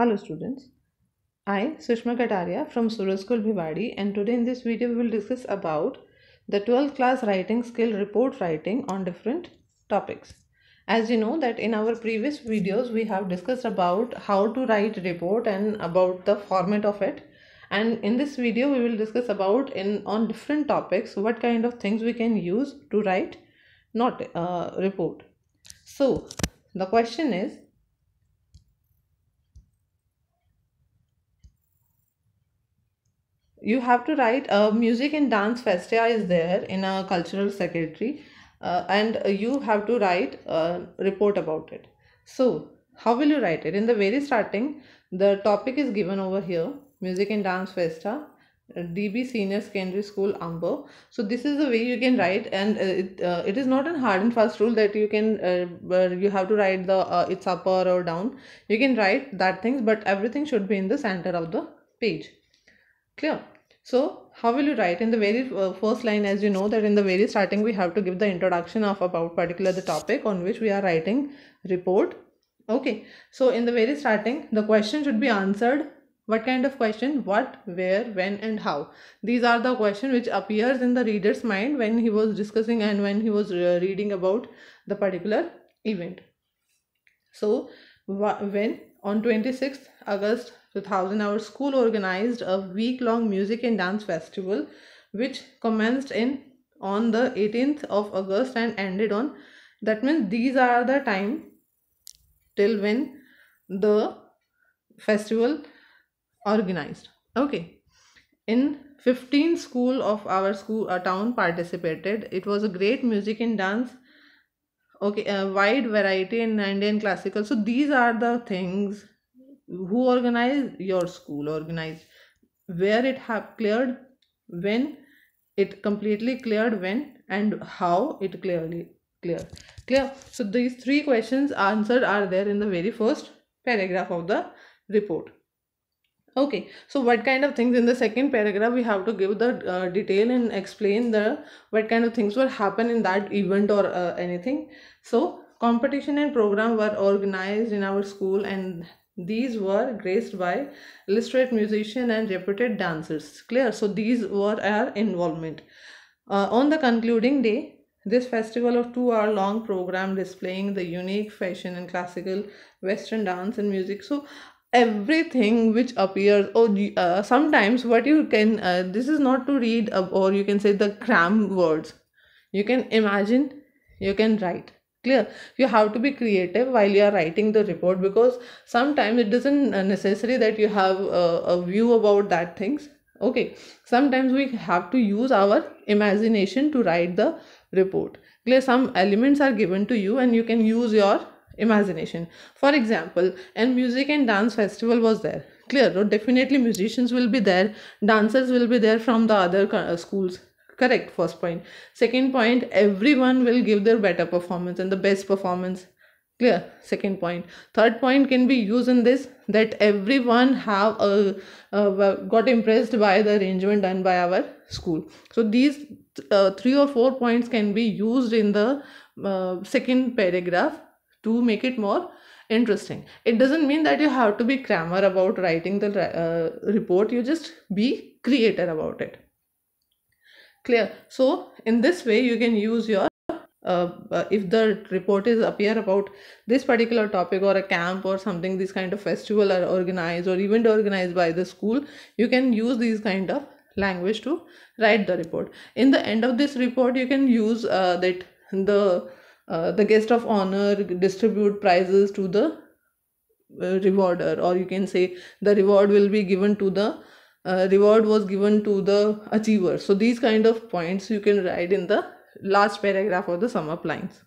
Hello students, I Sushma Kataria from School Bhivadi, and today in this video we will discuss about the 12th class writing skill report writing on different topics. As you know that in our previous videos we have discussed about how to write report and about the format of it and in this video we will discuss about in on different topics what kind of things we can use to write not uh, report. So the question is you have to write a uh, music and dance festa is there in a cultural secretary uh, and you have to write a report about it so how will you write it in the very starting the topic is given over here music and dance festa uh, DB Senior Secondary School Amber. So this is the way you can write, and uh, it, uh, it is not a hard and fast rule that you can uh, you have to write the uh, it's upper or down. You can write that things, but everything should be in the center of the page clear so how will you write in the very uh, first line as you know that in the very starting we have to give the introduction of about particular the topic on which we are writing report okay so in the very starting the question should be answered what kind of question what where when and how these are the question which appears in the reader's mind when he was discussing and when he was uh, reading about the particular event so when on 26th august 2000, our school organized a week-long music and dance festival which commenced in on the 18th of August and ended on that means these are the time till when the festival organized okay in 15 school of our school town participated it was a great music and dance okay a wide variety in indian classical so these are the things who organized your school organized where it have cleared when it completely cleared when and how it clearly clear clear so these three questions answered are there in the very first paragraph of the report okay so what kind of things in the second paragraph we have to give the uh, detail and explain the what kind of things will happen in that event or uh, anything so competition and program were organized in our school and these were graced by illustrious musicians and reputed dancers clear so these were our involvement uh, on the concluding day this festival of two hour long program displaying the unique fashion and classical western dance and music so everything which appears or oh, uh, sometimes what you can uh, this is not to read uh, or you can say the cram words you can imagine you can write clear you have to be creative while you are writing the report because sometimes it doesn't uh, necessary that you have a, a view about that things okay sometimes we have to use our imagination to write the report clear some elements are given to you and you can use your imagination for example and music and dance festival was there clear definitely musicians will be there dancers will be there from the other schools correct first point second point everyone will give their better performance and the best performance clear second point third point can be used in this that everyone have a, got impressed by the arrangement done by our school so these uh, three or four points can be used in the uh, second paragraph to make it more interesting it doesn't mean that you have to be crammer about writing the uh, report you just be creator about it clear so in this way you can use your uh, uh, if the report is appear about this particular topic or a camp or something this kind of festival are organized or event organized by the school you can use these kind of language to write the report in the end of this report you can use uh, that the uh, the guest of honor distribute prizes to the uh, rewarder or you can say the reward will be given to the uh, reward was given to the achiever so these kind of points you can write in the last paragraph or the sum up lines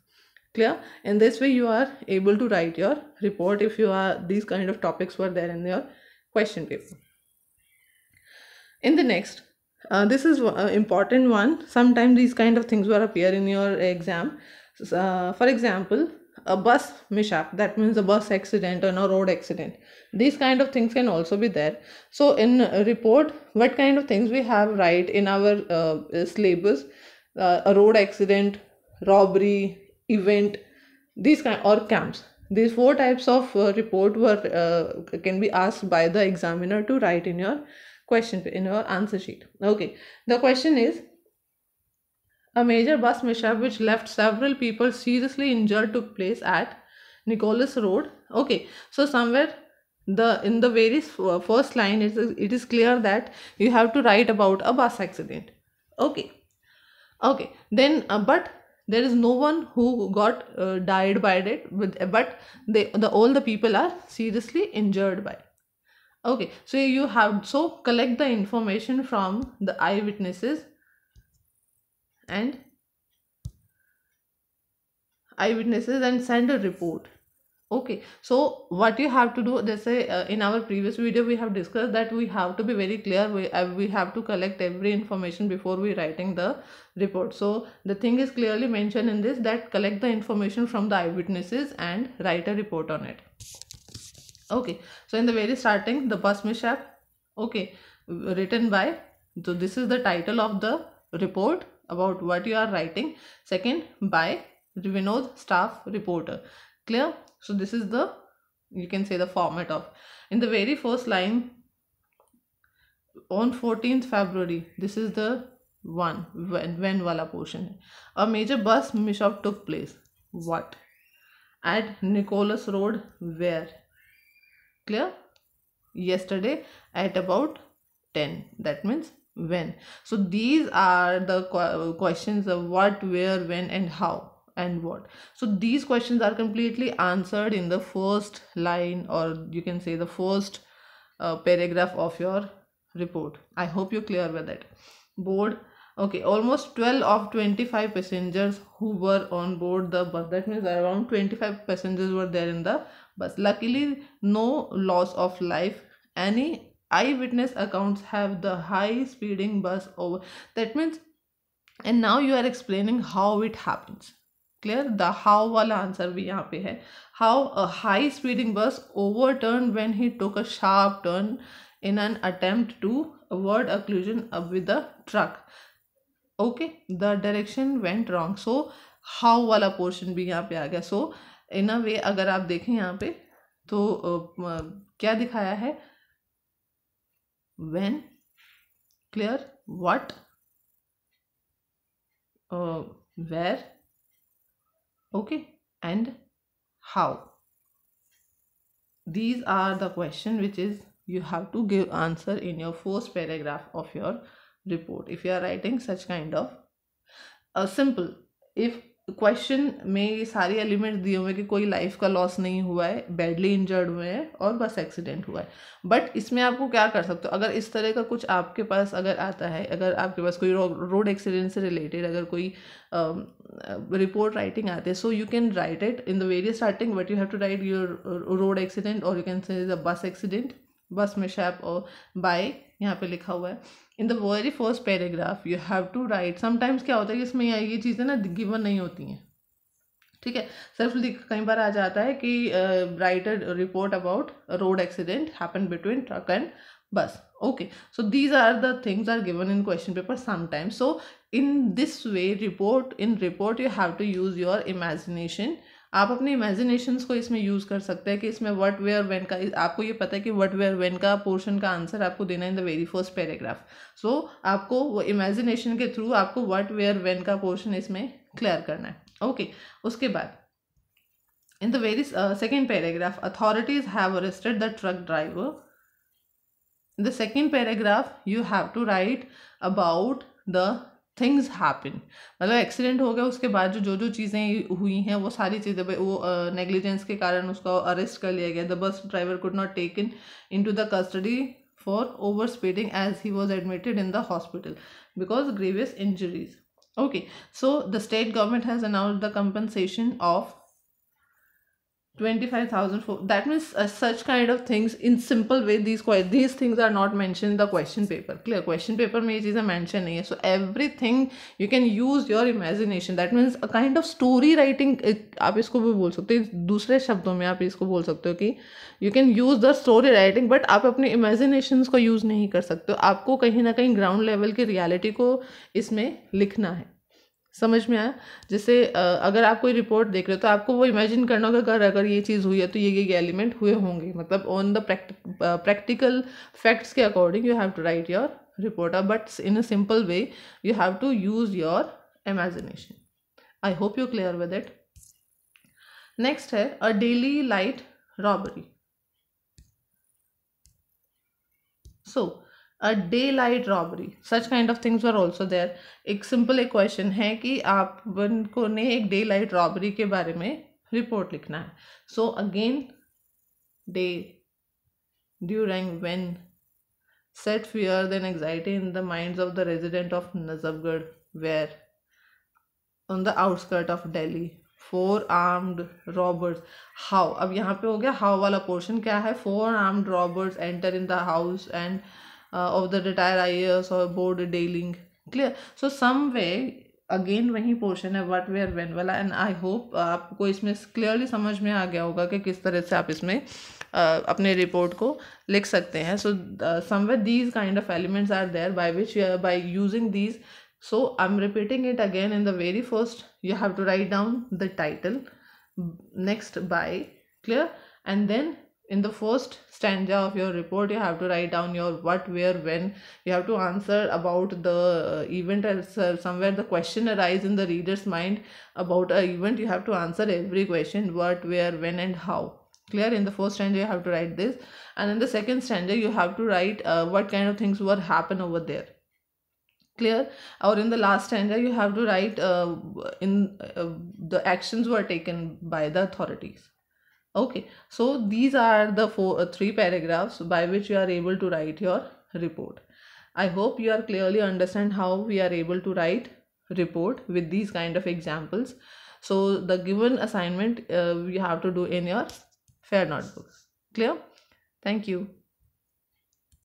clear in this way you are able to write your report if you are these kind of topics were there in your question paper in the next uh, this is an uh, important one sometimes these kind of things will appear in your exam uh, for example a bus mishap that means a bus accident and a road accident these kind of things can also be there so in report what kind of things we have right in our uh, syllabus uh, a road accident robbery event these kind or camps these four types of uh, report were uh, can be asked by the examiner to write in your question in your answer sheet okay the question is a major bus mishap which left several people seriously injured took place at Nicholas Road. Okay, so somewhere the in the very uh, first line it is, it is clear that you have to write about a bus accident. Okay, okay. Then uh, but there is no one who got uh, died by it, with, but they the all the people are seriously injured by. Okay, so you have so collect the information from the eyewitnesses and eyewitnesses and send a report okay so what you have to do they say uh, in our previous video we have discussed that we have to be very clear we, uh, we have to collect every information before we writing the report so the thing is clearly mentioned in this that collect the information from the eyewitnesses and write a report on it okay so in the very starting the bus mishap okay written by so this is the title of the report about what you are writing second by vinod staff reporter clear so this is the you can say the format of in the very first line on 14th february this is the one when when wala portion a major bus mishap took place what at nicholas road where clear yesterday at about 10 that means when so these are the qu questions of what where when and how and what so these questions are completely answered in the first line or you can say the first uh, paragraph of your report i hope you're clear with it board okay almost 12 of 25 passengers who were on board the bus that means around 25 passengers were there in the bus luckily no loss of life any eyewitness account have the high speeding bus over that means and now you are explaining how it happens clear the how वाला answer भी यहाँ पे है how a high speeding bus over turn when he took a sharp turn in an attempt to avoid occlusion अब with the truck okay the direction went wrong so how वाला portion भी यहाँ पे आ गया सो इन अ वे अगर आप देखें यहाँ पे तो uh, uh, क्या दिखाया है when clear what uh, where okay and how these are the question which is you have to give answer in your first paragraph of your report if you are writing such kind of a uh, simple if question में ये सारे elements दिए हुए हैं कि कोई life का loss नहीं हुआ है बैडली इंजर्ड हुए हैं और बस एक्सीडेंट हुआ है बट इसमें आपको क्या कर सकते हो अगर इस तरह का कुछ आपके पास अगर आता है अगर आपके पास कोई रोड एक्सीडेंट से रिलेटेड अगर कोई रिपोर्ट राइटिंग आते है so you can write it in the very starting but you have to write your road accident और you can say bus accident बस में शैप और बाय यहाँ पे लिखा हुआ है in the very first paragraph you have to write sometimes क्या होता है कि इसमें ये चीज़ें ना गिवन नहीं होती हैं ठीक है सिर्फ कई बार आ जाता है कि writer report about road accident happen between truck and bus okay so these are the things are given in question paper sometimes so in this way report in report you have to use your imagination आप अपने imaginations को इसमें use कर सकते हैं कि इसमें what where when का आपको ये पता है कि वट वेयर वेन का पोर्शन का आंसर आपको देना in the very first paragraph so आपको वो इमेजिनेशन के थ्रू आपको वट वेयर वेन का पोर्शन इसमें क्लियर करना है ओके okay, उसके बाद in the very second paragraph authorities have arrested the truck driver in the second paragraph you have to write about the things happen मतलब accident हो गया उसके बाद जो जो जो चीज़ें हुई हैं वो सारी चीज़ें वो नेग्लिजेंस uh, के कारण उसका अरेस्ट कर लिया गया the bus driver could not take in in to the custody for over speeding as he was admitted in the hospital because grievous injuries okay so the state government has announce the compensation of 25000 for that means uh, such kind of things in simple way these these things are not mentioned in the question paper clear question paper में ये चीज़ें mention नहीं है so everything you can use your imagination that means a kind of story writing आप इसको भी बोल सकते हो दूसरे शब्दों में आप इसको बोल सकते हो कि you can use the story writing but आप अपने इमेजिनेशंस को यूज़ नहीं कर सकते हो आपको कहीं ना कहीं ग्राउंड लेवल की रियलिटी को इसमें लिखना है समझ में आया जैसे अगर आप कोई रिपोर्ट देख रहे हो तो आपको वो इमेजिन करना होगा अगर अगर ये चीज़ हुई है तो ये ये, ये एलिमेंट हुए होंगे मतलब ऑन द प्रैक्टिकल फैक्ट्स के according you have to write your report but in a simple way you have to use your imagination I hope you clear with it next है a daily light robbery so a day light robbery such kind of things are also there एक simple एक question है कि आप को ने एक day light robbery के बारे में रिपोर्ट लिखना है so again day during when set fear then anxiety in the mind of the resident of Najafgarh where on the outskirt of Delhi four armed robbers how अब यहाँ पे हो गया हाउ वाला पोर्शन क्या है four armed robbers enter in the house and Uh, of the retired IAS or board dealing. Clear? So वे again वही पोर्शन है वट वेयर वेन वाला एंड आई होप आपको इसमें क्लियरली समझ में आ गया होगा कि किस तरह से आप इसमें uh, अपने रिपोर्ट को लिख सकते हैं so some way these kind of elements are there by which by using these so I am repeating it again in the very first you have to write down the title next by clear and then in the first stanza of your report you have to write down your what where when you have to answer about the uh, event itself uh, somewhere the question arises in the reader's mind about a event you have to answer every question what where when and how clear in the first stanza you have to write this and in the second stanza you have to write uh, what kind of things were happen over there clear or in the last stanza you have to write uh, in uh, the actions were taken by the authorities okay so these are the four uh, three paragraphs by which you are able to write your report i hope you are clearly understand how we are able to write report with these kind of examples so the given assignment uh, you have to do in your fair notebook clear thank you